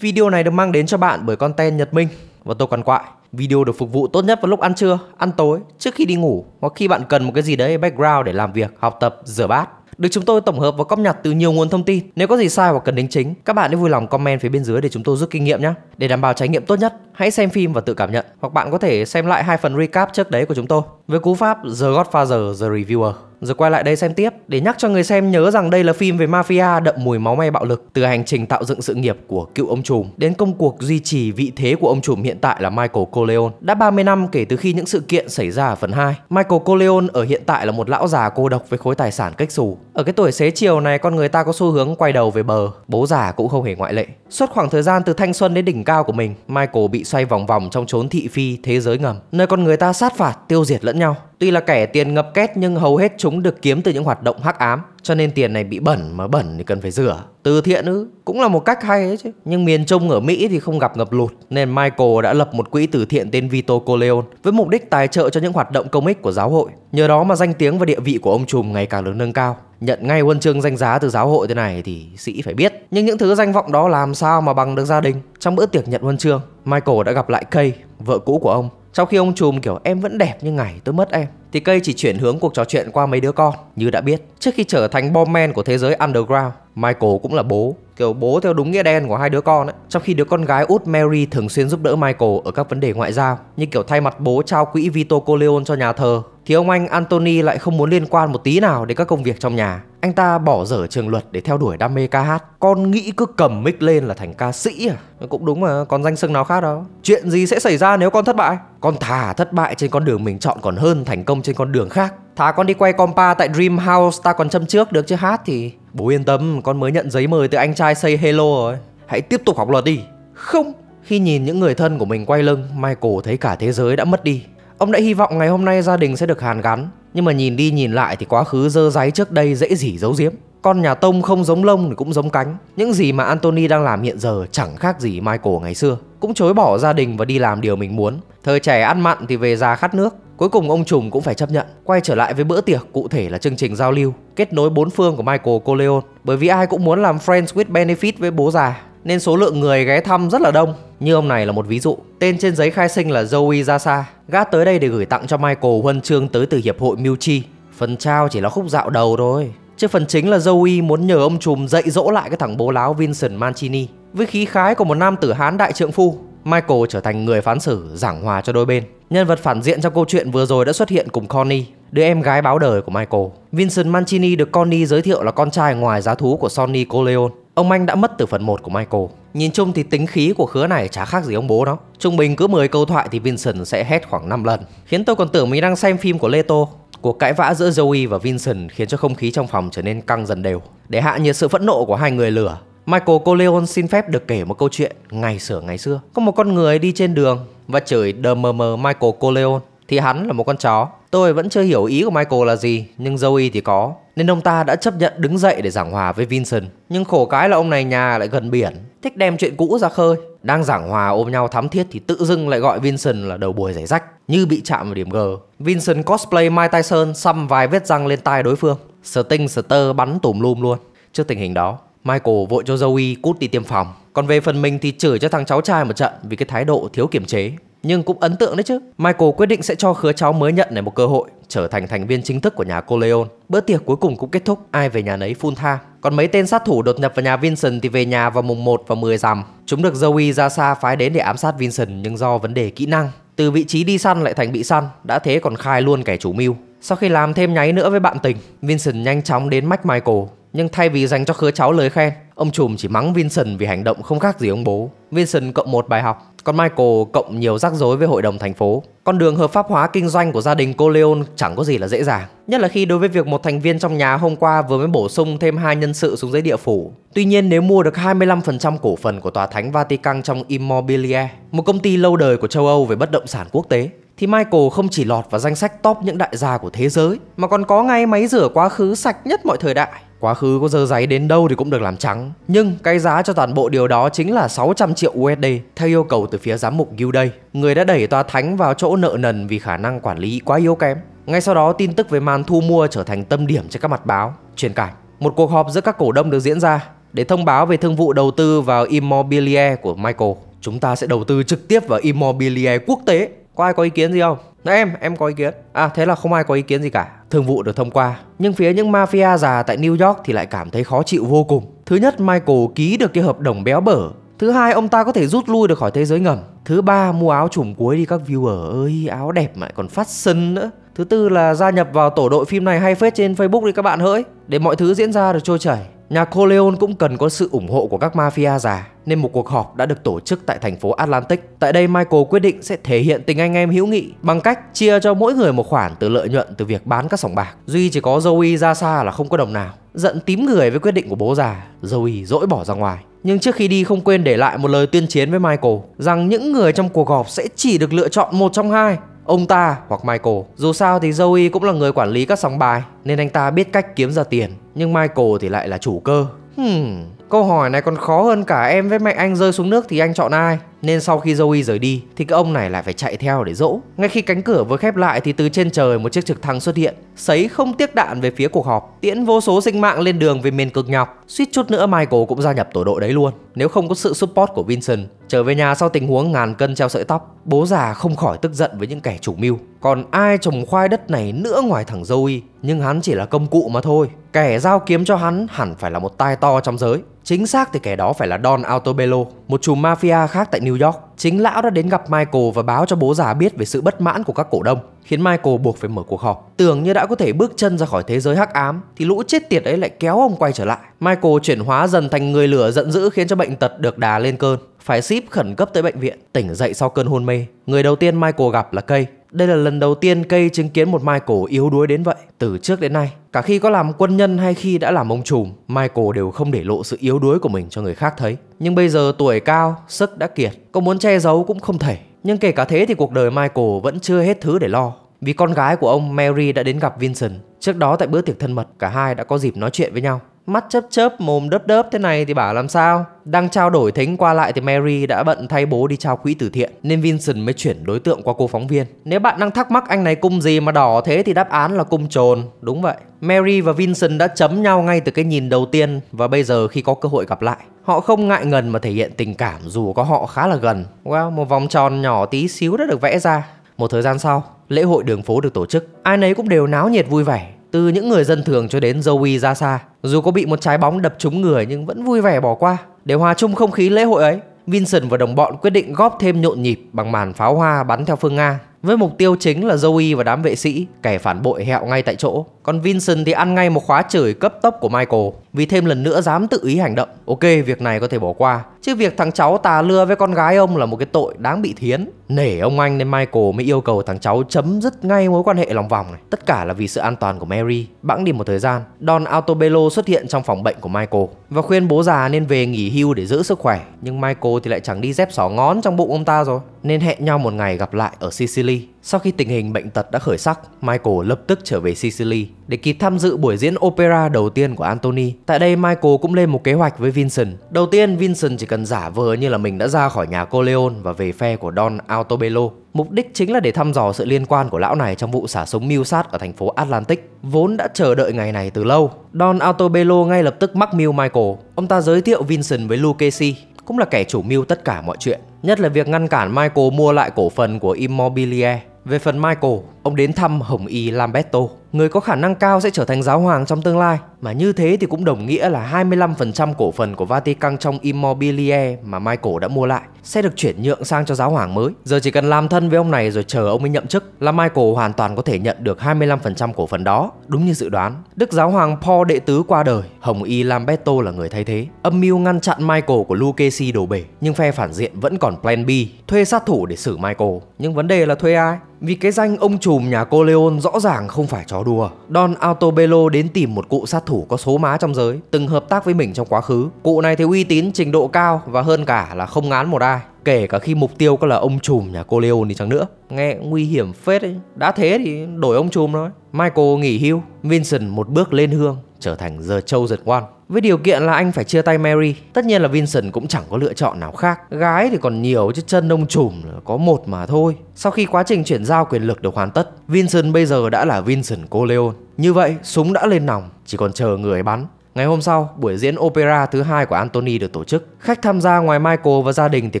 Video này được mang đến cho bạn bởi con ten Nhật Minh và tôi còn quại. Video được phục vụ tốt nhất vào lúc ăn trưa, ăn tối, trước khi đi ngủ hoặc khi bạn cần một cái gì đấy background để làm việc, học tập, rửa bát. Được chúng tôi tổng hợp và cóp nhặt từ nhiều nguồn thông tin. Nếu có gì sai hoặc cần đính chính, các bạn hãy vui lòng comment phía bên dưới để chúng tôi rút kinh nghiệm nhé. Để đảm bảo trải nghiệm tốt nhất, hãy xem phim và tự cảm nhận. Hoặc bạn có thể xem lại hai phần recap trước đấy của chúng tôi với cú pháp The Godfather The Reviewer rồi quay lại đây xem tiếp để nhắc cho người xem nhớ rằng đây là phim về mafia đậm mùi máu me bạo lực từ hành trình tạo dựng sự nghiệp của cựu ông trùm đến công cuộc duy trì vị thế của ông trùm hiện tại là Michael Corleone. Đã 30 năm kể từ khi những sự kiện xảy ra ở phần 2, Michael Corleone ở hiện tại là một lão già cô độc với khối tài sản cách xù. Ở cái tuổi xế chiều này con người ta có xu hướng quay đầu về bờ, bố già cũng không hề ngoại lệ. Suốt khoảng thời gian từ thanh xuân đến đỉnh cao của mình, Michael bị xoay vòng vòng trong chốn thị phi thế giới ngầm, nơi con người ta sát phạt, tiêu diệt lẫn nhau. Tuy là kẻ tiền ngập két nhưng hầu hết chúng được kiếm từ những hoạt động hắc ám, cho nên tiền này bị bẩn mà bẩn thì cần phải rửa. Từ thiện ư, cũng là một cách hay ấy chứ. Nhưng miền Trung ở Mỹ thì không gặp ngập lụt, nên Michael đã lập một quỹ từ thiện tên Vito Coleon với mục đích tài trợ cho những hoạt động công ích của giáo hội. Nhờ đó mà danh tiếng và địa vị của ông trùm ngày càng được nâng cao. Nhận ngay huân chương danh giá từ giáo hội thế này thì sĩ phải biết. Nhưng những thứ danh vọng đó làm sao mà bằng được gia đình. Trong bữa tiệc nhận huân chương, Michael đã gặp lại Kay, vợ cũ của ông sau khi ông trùm kiểu em vẫn đẹp như ngày tôi mất em Thì cây chỉ chuyển hướng cuộc trò chuyện qua mấy đứa con Như đã biết Trước khi trở thành bom men của thế giới underground Michael cũng là bố Kiểu bố theo đúng nghĩa đen của hai đứa con ấy Trong khi đứa con gái út Mary thường xuyên giúp đỡ Michael ở các vấn đề ngoại giao Như kiểu thay mặt bố trao quỹ Vito Corleone cho nhà thờ thì ông anh Anthony lại không muốn liên quan một tí nào đến các công việc trong nhà. Anh ta bỏ dở trường luật để theo đuổi đam mê ca hát. Con nghĩ cứ cầm mic lên là thành ca sĩ à? Cũng đúng mà, còn danh sưng nào khác đó? Chuyện gì sẽ xảy ra nếu con thất bại? Con thà thất bại trên con đường mình chọn còn hơn thành công trên con đường khác. Thà con đi quay compa tại Dream House ta còn châm trước được chứ hát thì... Bố yên tâm, con mới nhận giấy mời từ anh trai Say Hello rồi. Hãy tiếp tục học luật đi. Không, khi nhìn những người thân của mình quay lưng, Michael thấy cả thế giới đã mất đi. Ông đã hy vọng ngày hôm nay gia đình sẽ được hàn gắn, nhưng mà nhìn đi nhìn lại thì quá khứ dơ dáy trước đây dễ dỉ giấu giếm. Con nhà Tông không giống lông thì cũng giống cánh. Những gì mà Anthony đang làm hiện giờ chẳng khác gì Michael ngày xưa. Cũng chối bỏ gia đình và đi làm điều mình muốn. Thời trẻ ăn mặn thì về già khát nước. Cuối cùng ông trùm cũng phải chấp nhận Quay trở lại với bữa tiệc cụ thể là chương trình giao lưu Kết nối bốn phương của Michael Coleon, Bởi vì ai cũng muốn làm friends with benefit với bố già nên số lượng người ghé thăm rất là đông. Như ông này là một ví dụ. Tên trên giấy khai sinh là Joey Zasa. Gã tới đây để gửi tặng cho Michael huân chương tới từ hiệp hội Milchi. Phần trao chỉ là khúc dạo đầu thôi. Chứ phần chính là Joey muốn nhờ ông trùm dạy dỗ lại cái thằng bố láo Vincent Mancini. Với khí khái của một nam tử Hán đại trượng phu, Michael trở thành người phán xử giảng hòa cho đôi bên. Nhân vật phản diện trong câu chuyện vừa rồi đã xuất hiện cùng Connie, đứa em gái báo đời của Michael. Vincent Mancini được Connie giới thiệu là con trai ngoài giá thú của Sonny Coleone. Ông Anh đã mất từ phần 1 của Michael. Nhìn chung thì tính khí của khứa này chả khác gì ông bố đó Trung bình cứ 10 câu thoại thì Vincent sẽ hét khoảng 5 lần, khiến tôi còn tưởng mình đang xem phim của Leto. Cuộc cãi vã giữa Joey và Vincent khiến cho không khí trong phòng trở nên căng dần đều. Để hạ nhiệt sự phẫn nộ của hai người lửa, Michael coleon xin phép được kể một câu chuyện ngày sửa ngày xưa. Có một con người đi trên đường và chửi đờ mờ mờ Michael coleon thì hắn là một con chó. Tôi vẫn chưa hiểu ý của Michael là gì, nhưng Joey thì có. Nên ông ta đã chấp nhận đứng dậy để giảng hòa với Vincent. Nhưng khổ cái là ông này nhà lại gần biển, thích đem chuyện cũ ra khơi. Đang giảng hòa ôm nhau thắm thiết thì tự dưng lại gọi Vincent là đầu bùi rải rách, như bị chạm vào điểm G. Vincent cosplay Mike Tyson xăm vài vết răng lên tai đối phương. Sting Stir bắn tùm lum luôn. Trước tình hình đó, Michael vội cho Joey cút đi tiêm phòng. Còn về phần mình thì chửi cho thằng cháu trai một trận vì cái thái độ thiếu kiểm chế nhưng cũng ấn tượng đấy chứ. Michael quyết định sẽ cho khứa cháu mới nhận này một cơ hội trở thành thành viên chính thức của nhà Coleon. Bữa tiệc cuối cùng cũng kết thúc, ai về nhà nấy phun tha. Còn mấy tên sát thủ đột nhập vào nhà Vincent thì về nhà vào mùng 1 và 10 rằm. Chúng được Joey ra xa phái đến để ám sát Vincent nhưng do vấn đề kỹ năng, từ vị trí đi săn lại thành bị săn, đã thế còn khai luôn kẻ chủ mưu. Sau khi làm thêm nháy nữa với bạn tình, Vincent nhanh chóng đến mách Michael, nhưng thay vì dành cho khứa cháu lời khen, Ông trùm chỉ mắng Vincent vì hành động không khác gì ông bố. Vincent cộng một bài học, còn Michael cộng nhiều rắc rối với hội đồng thành phố. Con đường hợp pháp hóa kinh doanh của gia đình cô Leon chẳng có gì là dễ dàng. Nhất là khi đối với việc một thành viên trong nhà hôm qua vừa mới bổ sung thêm hai nhân sự xuống giấy địa phủ. Tuy nhiên nếu mua được 25% cổ phần của Tòa Thánh Vatican trong Immobilier, một công ty lâu đời của châu Âu về bất động sản quốc tế, thì Michael không chỉ lọt vào danh sách top những đại gia của thế giới mà còn có ngay máy rửa quá khứ sạch nhất mọi thời đại. Quá khứ có dơ giấy đến đâu thì cũng được làm trắng Nhưng cái giá cho toàn bộ điều đó chính là 600 triệu USD Theo yêu cầu từ phía giám mục Gilday Người đã đẩy tòa thánh vào chỗ nợ nần vì khả năng quản lý quá yếu kém Ngay sau đó tin tức về màn thu mua trở thành tâm điểm trên các mặt báo Truyền cảnh Một cuộc họp giữa các cổ đông được diễn ra Để thông báo về thương vụ đầu tư vào Immobilier của Michael Chúng ta sẽ đầu tư trực tiếp vào Immobilier quốc tế Có ai có ý kiến gì không? Em, em có ý kiến À thế là không ai có ý kiến gì cả thương vụ được thông qua. Nhưng phía những mafia già tại New York thì lại cảm thấy khó chịu vô cùng. Thứ nhất, Michael ký được cái hợp đồng béo bở. Thứ hai, ông ta có thể rút lui được khỏi thế giới ngầm. Thứ ba, mua áo trùm cuối đi các viewer ơi, áo đẹp mà còn phát sân nữa. Thứ tư là gia nhập vào tổ đội phim này hay phết trên Facebook đi các bạn hỡi, để mọi thứ diễn ra được trôi chảy. Napoleon cũng cần có sự ủng hộ của các mafia già nên một cuộc họp đã được tổ chức tại thành phố Atlantic. Tại đây Michael quyết định sẽ thể hiện tình anh em hữu nghị bằng cách chia cho mỗi người một khoản từ lợi nhuận từ việc bán các sòng bạc. Duy chỉ có Joey ra xa là không có đồng nào. Giận tím người với quyết định của bố già, Joey dỗi bỏ ra ngoài. Nhưng trước khi đi không quên để lại một lời tuyên chiến với Michael rằng những người trong cuộc họp sẽ chỉ được lựa chọn một trong hai Ông ta hoặc Michael Dù sao thì Joey cũng là người quản lý các sòng bài Nên anh ta biết cách kiếm ra tiền Nhưng Michael thì lại là chủ cơ Hmm, câu hỏi này còn khó hơn cả em với mẹ anh rơi xuống nước thì anh chọn ai Nên sau khi Joey rời đi thì cái ông này lại phải chạy theo để dỗ Ngay khi cánh cửa vừa khép lại thì từ trên trời một chiếc trực thăng xuất hiện Sấy không tiếc đạn về phía cuộc họp Tiễn vô số sinh mạng lên đường về miền cực nhọc Suýt chút nữa Michael cũng gia nhập tổ đội đấy luôn Nếu không có sự support của Vincent Trở về nhà sau tình huống ngàn cân treo sợi tóc, bố già không khỏi tức giận với những kẻ chủ mưu. Còn ai trồng khoai đất này nữa ngoài thằng Joey, nhưng hắn chỉ là công cụ mà thôi. Kẻ giao kiếm cho hắn hẳn phải là một tai to trong giới. Chính xác thì kẻ đó phải là Don Altobello, một chùm mafia khác tại New York. Chính lão đã đến gặp Michael và báo cho bố già biết về sự bất mãn của các cổ đông, khiến Michael buộc phải mở cuộc họp. Tưởng như đã có thể bước chân ra khỏi thế giới hắc ám, thì lũ chết tiệt ấy lại kéo ông quay trở lại. Michael chuyển hóa dần thành người lửa giận dữ khiến cho bệnh tật được đà lên cơn phải ship khẩn cấp tới bệnh viện. Tỉnh dậy sau cơn hôn mê, người đầu tiên Michael gặp là cây. Đây là lần đầu tiên cây chứng kiến một Michael yếu đuối đến vậy. Từ trước đến nay, cả khi có làm quân nhân hay khi đã làm ông trùm, Michael đều không để lộ sự yếu đuối của mình cho người khác thấy. Nhưng bây giờ tuổi cao, sức đã kiệt, có muốn che giấu cũng không thể. Nhưng kể cả thế thì cuộc đời Michael vẫn chưa hết thứ để lo. Vì con gái của ông Mary đã đến gặp Vincent Trước đó tại bữa tiệc thân mật, cả hai đã có dịp nói chuyện với nhau. Mắt chớp chớp mồm đớp đớp thế này thì bảo làm sao Đang trao đổi thính qua lại thì Mary đã bận thay bố đi trao quỹ từ thiện Nên Vincent mới chuyển đối tượng qua cô phóng viên Nếu bạn đang thắc mắc anh này cung gì mà đỏ thế thì đáp án là cung trồn Đúng vậy Mary và Vincent đã chấm nhau ngay từ cái nhìn đầu tiên Và bây giờ khi có cơ hội gặp lại Họ không ngại ngần mà thể hiện tình cảm dù có họ khá là gần Wow, một vòng tròn nhỏ tí xíu đã được vẽ ra Một thời gian sau, lễ hội đường phố được tổ chức Ai nấy cũng đều náo nhiệt vui vẻ từ những người dân thường cho đến Joey ra xa. Dù có bị một trái bóng đập trúng người nhưng vẫn vui vẻ bỏ qua. Để hòa chung không khí lễ hội ấy, Vincent và đồng bọn quyết định góp thêm nhộn nhịp bằng màn pháo hoa bắn theo phương Nga. Với mục tiêu chính là Joey và đám vệ sĩ, kẻ phản bội hẹo ngay tại chỗ. Còn Vincent thì ăn ngay một khóa chửi cấp tốc của Michael vì thêm lần nữa dám tự ý hành động. Ok, việc này có thể bỏ qua. Chứ việc thằng cháu tà lừa với con gái ông là một cái tội đáng bị thiến. Nể ông anh nên Michael mới yêu cầu thằng cháu chấm dứt ngay mối quan hệ lòng vòng này. Tất cả là vì sự an toàn của Mary. Bẵng đi một thời gian, Don Altobello xuất hiện trong phòng bệnh của Michael và khuyên bố già nên về nghỉ hưu để giữ sức khỏe. Nhưng Michael thì lại chẳng đi dép xỏ ngón trong bụng ông ta rồi. Nên hẹn nhau một ngày gặp lại ở Sicily Sicily. Sau khi tình hình bệnh tật đã khởi sắc, Michael lập tức trở về Sicily để kịp tham dự buổi diễn opera đầu tiên của Anthony. Tại đây Michael cũng lên một kế hoạch với Vincent. Đầu tiên Vincent chỉ cần giả vờ như là mình đã ra khỏi nhà Corleone và về phe của Don Altobello. Mục đích chính là để thăm dò sự liên quan của lão này trong vụ xả súng mưu sát ở thành phố Atlantic, vốn đã chờ đợi ngày này từ lâu. Don Altobello ngay lập tức mắc mưu Michael. Ông ta giới thiệu Vincent với Lucchesi, cũng là kẻ chủ mưu tất cả mọi chuyện, nhất là việc ngăn cản Michael mua lại cổ phần của Immobilier. Về phần Michael, ông đến thăm Hồng Y Lamberto, người có khả năng cao sẽ trở thành giáo hoàng trong tương lai, mà như thế thì cũng đồng nghĩa là 25% cổ phần của Vatican trong Immobilier mà Michael đã mua lại sẽ được chuyển nhượng sang cho giáo hoàng mới. Giờ chỉ cần làm thân với ông này rồi chờ ông ấy nhậm chức là Michael hoàn toàn có thể nhận được 25% cổ phần đó, đúng như dự đoán. Đức giáo hoàng Paul đệ tứ qua đời, Hồng Y Lamberto là người thay thế. Âm mưu ngăn chặn Michael của Lucchesi đổ bể, nhưng phe phản diện vẫn còn plan B, thuê sát thủ để xử Michael. Nhưng vấn đề là thuê ai? Vì cái danh ông trùm nhà Coleon rõ ràng không phải trò chó đùa. Don Altobello đến tìm một cụ sát thủ có số má trong giới, từng hợp tác với mình trong quá khứ. Cụ này thì uy tín, trình độ cao và hơn cả là không ngán một ai. Kể cả khi mục tiêu có là ông trùm nhà cô Leon đi chăng nữa. Nghe nguy hiểm phết ấy. Đã thế thì đổi ông trùm thôi. Michael nghỉ hưu, Vincent một bước lên hương, trở thành The Chosen One với điều kiện là anh phải chia tay Mary. Tất nhiên là Vincent cũng chẳng có lựa chọn nào khác. Gái thì còn nhiều chứ chân ông trùm có một mà thôi. Sau khi quá trình chuyển giao quyền lực được hoàn tất, Vincent bây giờ đã là Vincent Coleon Như vậy, súng đã lên nòng, chỉ còn chờ người bắn. Ngày hôm sau, buổi diễn opera thứ hai của Anthony được tổ chức. Khách tham gia ngoài Michael và gia đình thì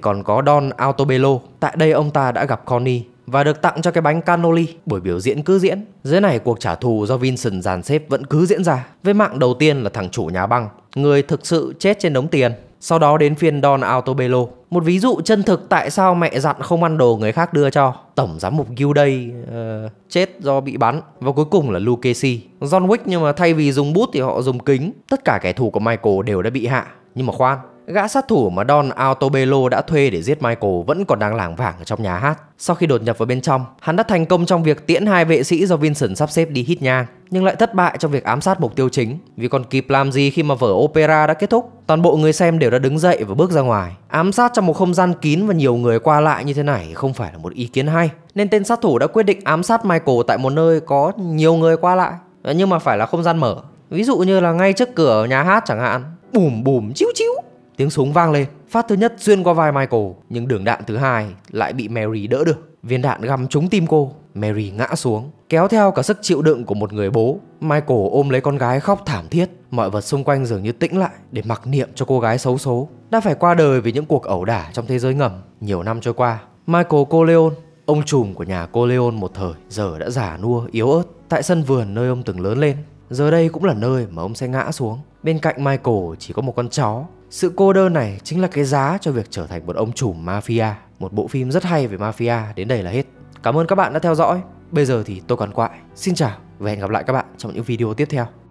còn có Don Altobello. Tại đây ông ta đã gặp Connie và được tặng cho cái bánh cannoli. Buổi biểu diễn cứ diễn. Dưới này cuộc trả thù do Vincent dàn xếp vẫn cứ diễn ra. Với mạng đầu tiên là thằng chủ nhà băng, người thực sự chết trên đống tiền. Sau đó đến phiên Don Altobello Một ví dụ chân thực tại sao mẹ dặn không ăn đồ người khác đưa cho Tổng giám mục Gilday uh, ờ, chết do bị bắn Và cuối cùng là Lucchesi John Wick nhưng mà thay vì dùng bút thì họ dùng kính Tất cả kẻ thù của Michael đều đã bị hạ Nhưng mà khoan Gã sát thủ mà Don Altobello đã thuê để giết Michael vẫn còn đang lảng vảng ở trong nhà hát. Sau khi đột nhập vào bên trong, hắn đã thành công trong việc tiễn hai vệ sĩ do Vincent sắp xếp đi hít nhang, nhưng lại thất bại trong việc ám sát mục tiêu chính, vì còn kịp làm gì khi mà vở opera đã kết thúc. Toàn bộ người xem đều đã đứng dậy và bước ra ngoài. Ám sát trong một không gian kín và nhiều người qua lại như thế này không phải là một ý kiến hay, nên tên sát thủ đã quyết định ám sát Michael tại một nơi có nhiều người qua lại, ờ, nhưng mà phải là không gian mở. Ví dụ như là ngay trước cửa nhà hát chẳng hạn. Bùm bùm chiếu chiếu Tiếng súng vang lên, phát thứ nhất xuyên qua vai Michael, nhưng đường đạn thứ hai lại bị Mary đỡ được. Viên đạn găm trúng tim cô, Mary ngã xuống, kéo theo cả sức chịu đựng của một người bố. Michael ôm lấy con gái khóc thảm thiết, mọi vật xung quanh dường như tĩnh lại để mặc niệm cho cô gái xấu số đã phải qua đời vì những cuộc ẩu đả trong thế giới ngầm nhiều năm trôi qua. Michael Coleon ông trùm của nhà Coleon một thời, giờ đã già nua yếu ớt tại sân vườn nơi ông từng lớn lên. Giờ đây cũng là nơi mà ông sẽ ngã xuống. Bên cạnh Michael chỉ có một con chó sự cô đơn này chính là cái giá cho việc trở thành một ông chủ mafia. Một bộ phim rất hay về mafia đến đây là hết. Cảm ơn các bạn đã theo dõi. Bây giờ thì tôi còn quại. Xin chào và hẹn gặp lại các bạn trong những video tiếp theo.